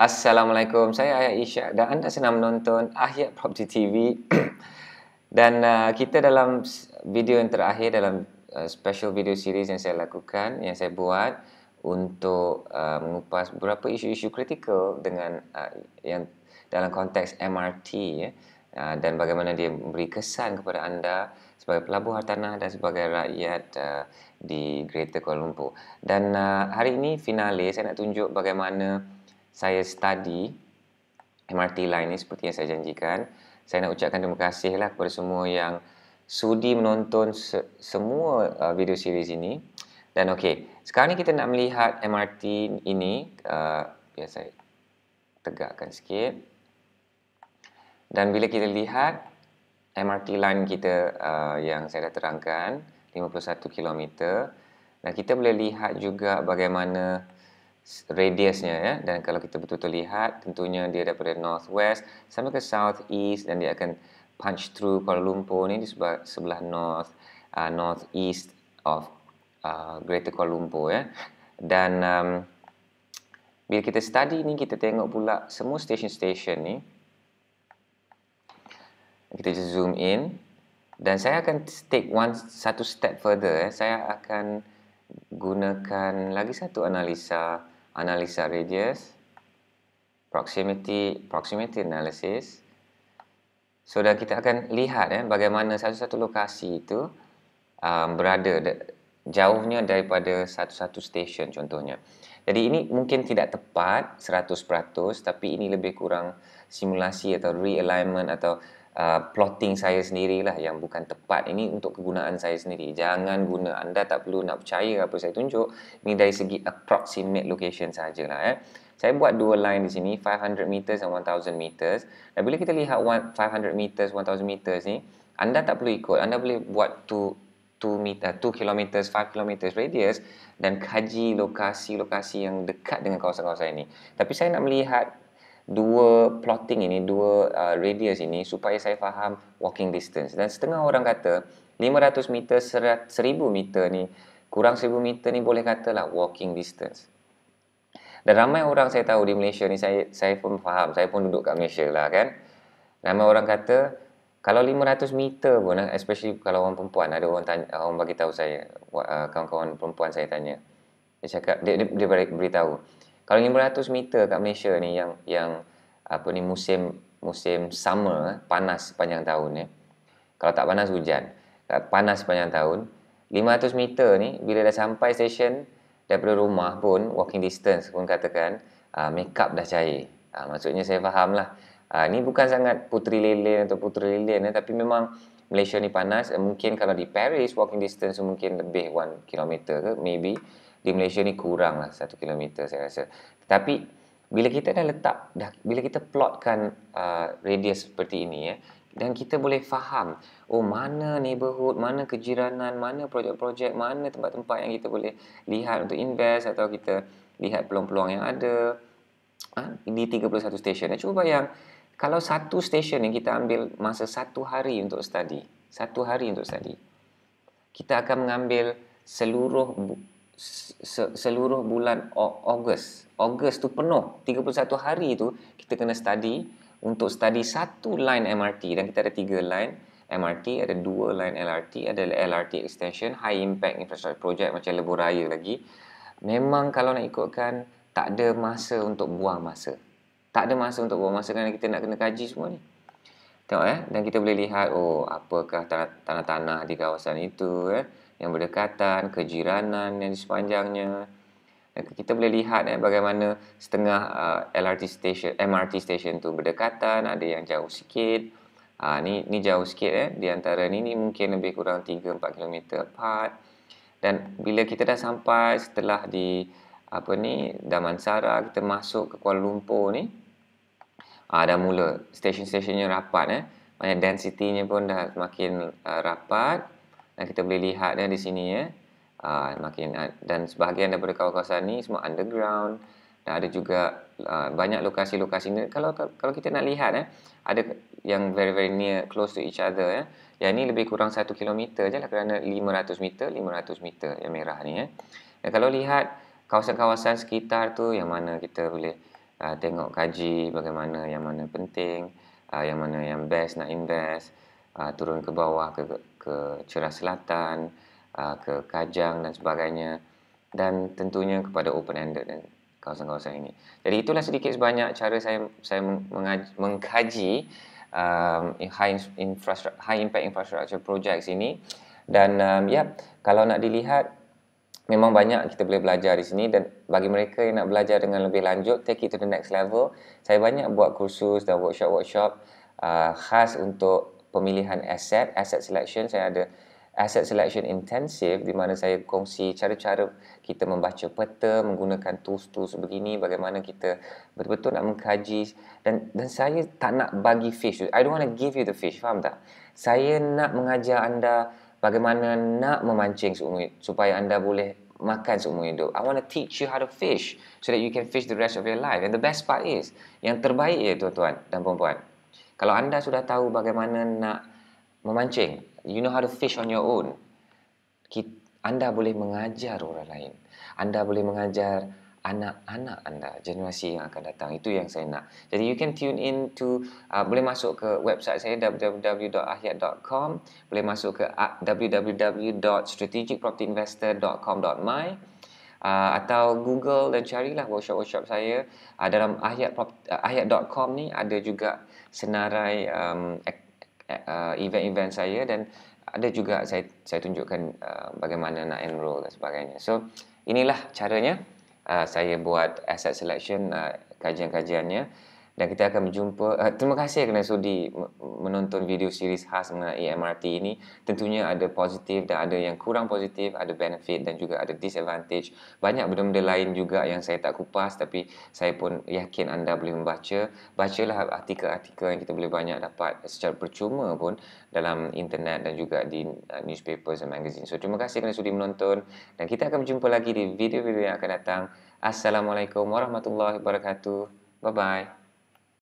Assalamualaikum, saya Ayah Isyak dan anda senang menonton Ahyat Property TV dan uh, kita dalam video yang terakhir dalam uh, special video series yang saya lakukan yang saya buat untuk uh, mengupas beberapa isu-isu kritikal dengan uh, yang dalam konteks MRT ya, uh, dan bagaimana dia memberi kesan kepada anda sebagai pelabur hartanah dan sebagai rakyat uh, di Greater Kuala Lumpur dan uh, hari ini finale saya nak tunjuk bagaimana saya study MRT line ini seperti yang saya janjikan. Saya nak ucapkan terima kasihlah kepada semua yang sudi menonton se- semua uh, video series ini. Dan okey, sekarang ni kita nak melihat MRT ini. Uh, biar saya tegakkan sikit. Dan bila kita lihat MRT line kita uh, yang saya dah terangkan, 51 km. Dan kita boleh lihat juga bagaimana radiusnya ya dan kalau kita betul-betul lihat tentunya dia daripada northwest sampai ke southeast dan dia akan punch through Kuala Lumpur ni di sebelah, sebelah north uh, northeast of uh, Greater Kuala Lumpur ya dan um, bila kita study ni kita tengok pula semua station-station ni kita just zoom in dan saya akan take one satu step further eh. saya akan gunakan lagi satu analisa analisa radius, proximity, proximity analysis. So kita akan lihat eh, bagaimana satu-satu lokasi itu um, berada de, jauhnya daripada satu-satu stesen contohnya. Jadi ini mungkin tidak tepat 100% tapi ini lebih kurang simulasi atau realignment atau Uh, plotting saya sendirilah yang bukan tepat ini untuk kegunaan saya sendiri jangan guna anda tak perlu nak percaya apa saya tunjuk ini dari segi approximate location sajalah eh saya buat dua line di sini 500 meters dan 1000 meters dan bila kita lihat 500 meters 1000 meters ni anda tak perlu ikut anda boleh buat tu 2 meter, 2 km, 5 km radius dan kaji lokasi-lokasi yang dekat dengan kawasan-kawasan ini. Tapi saya nak melihat dua plotting ini, dua uh, radius ini supaya saya faham walking distance. Dan setengah orang kata 500 meter, 1000 meter ni, kurang 1000 meter ni boleh katalah walking distance. Dan ramai orang saya tahu di Malaysia ni, saya, saya pun faham, saya pun duduk kat Malaysia lah kan. Ramai orang kata, kalau 500 meter pun, eh, especially kalau orang perempuan, ada orang tanya, orang bagi tahu saya, uh, kawan-kawan perempuan saya tanya. Dia cakap, dia, dia, dia beritahu, kalau 500 meter kat Malaysia ni yang yang apa ni musim musim summer eh, panas sepanjang tahun ni. Kalau tak panas hujan, panas sepanjang tahun, 500 meter ni bila dah sampai stesen daripada rumah pun walking distance pun katakan uh, ah, make dah cair. Uh, maksudnya saya faham lah. Uh, ah, ni bukan sangat putri lilin atau putri lilin eh, tapi memang Malaysia ni panas. mungkin kalau di Paris walking distance mungkin lebih 1 km ke maybe di Malaysia ni kurang lah satu kilometer saya rasa. Tapi bila kita dah letak, dah, bila kita plotkan uh, radius seperti ini ya, dan kita boleh faham oh mana neighborhood, mana kejiranan, mana projek-projek, mana tempat-tempat yang kita boleh lihat untuk invest atau kita lihat peluang-peluang yang ada ha? di 31 stesen. Nah, cuba bayang kalau satu stesen yang kita ambil masa satu hari untuk study, satu hari untuk study, kita akan mengambil seluruh se- seluruh bulan Ogos. Ogos tu penuh. 31 hari tu kita kena study untuk study satu line MRT dan kita ada tiga line MRT, ada dua line LRT, ada LRT extension, high impact infrastructure project macam lebuh raya lagi. Memang kalau nak ikutkan tak ada masa untuk buang masa. Tak ada masa untuk buang masa kerana kita nak kena kaji semua ni. Tengok eh dan kita boleh lihat oh apakah tanah-tanah di kawasan itu eh yang berdekatan, kejiranan yang sepanjangnya. Kita boleh lihat eh, bagaimana setengah uh, eh, LRT station, MRT station tu berdekatan, ada yang jauh sikit. Uh, ni, ni jauh sikit eh. di antara ni, ni mungkin lebih kurang 3-4 km apart. Dan bila kita dah sampai setelah di apa ni Damansara kita masuk ke Kuala Lumpur ni ah dah mula stesen-stesennya rapat eh banyak densitinya pun dah semakin uh, rapat dan kita boleh lihat ya, di sini ya uh, makin uh, dan sebahagian daripada kawasan ni semua underground dan ada juga uh, banyak lokasi-lokasi ni kalau kalau kita nak lihat ya, ada yang very very near close to each other ya yang ni lebih kurang 1 km je lah kerana 500 meter 500 meter yang merah ni ya dan kalau lihat kawasan-kawasan sekitar tu yang mana kita boleh uh, tengok kaji bagaimana yang mana penting uh, yang mana yang best nak invest uh, turun ke bawah ke, ke Cerah Selatan, ah, ke Kajang dan sebagainya dan tentunya kepada open-ended dan kawasan-kawasan ini. Jadi itulah sedikit sebanyak cara saya saya mengkaji um, high, high impact infrastructure projects ini dan um, ya yeah, kalau nak dilihat memang banyak kita boleh belajar di sini dan bagi mereka yang nak belajar dengan lebih lanjut take it to the next level saya banyak buat kursus dan workshop-workshop uh, khas untuk pemilihan aset, asset selection, saya ada asset selection intensive di mana saya kongsi cara-cara kita membaca peta menggunakan tools-tools begini bagaimana kita betul-betul nak mengkaji dan dan saya tak nak bagi fish I don't want to give you the fish faham tak saya nak mengajar anda bagaimana nak memancing seumur hidup supaya anda boleh makan seumur hidup I want to teach you how to fish so that you can fish the rest of your life and the best part is yang terbaik ya tuan-tuan dan puan-puan kalau anda sudah tahu bagaimana nak memancing, you know how to fish on your own, anda boleh mengajar orang lain. Anda boleh mengajar anak-anak anda, generasi yang akan datang. Itu yang saya nak. Jadi you can tune in to, uh, boleh masuk ke website saya www.ahyat.com, boleh masuk ke uh, www.strategicpropertyinvestor.com.my Uh, atau Google dan carilah workshop-workshop saya uh, dalam ahyat uh, ahyat.com ni ada juga senarai um, uh, event-event saya dan ada juga saya saya tunjukkan uh, bagaimana nak enroll dan sebagainya. So inilah caranya uh, saya buat asset selection uh, kajian-kajiannya dan kita akan berjumpa. Uh, terima kasih kerana sudi menonton video series khas mengenai MRT ini. Tentunya ada positif dan ada yang kurang positif, ada benefit dan juga ada disadvantage. Banyak benda-benda lain juga yang saya tak kupas tapi saya pun yakin anda boleh membaca. Bacalah artikel-artikel yang kita boleh banyak dapat secara percuma pun dalam internet dan juga di uh, eh, newspapers dan magazine. So terima kasih kerana sudi menonton dan kita akan berjumpa lagi di video-video yang akan datang. Assalamualaikum warahmatullahi wabarakatuh. Bye-bye.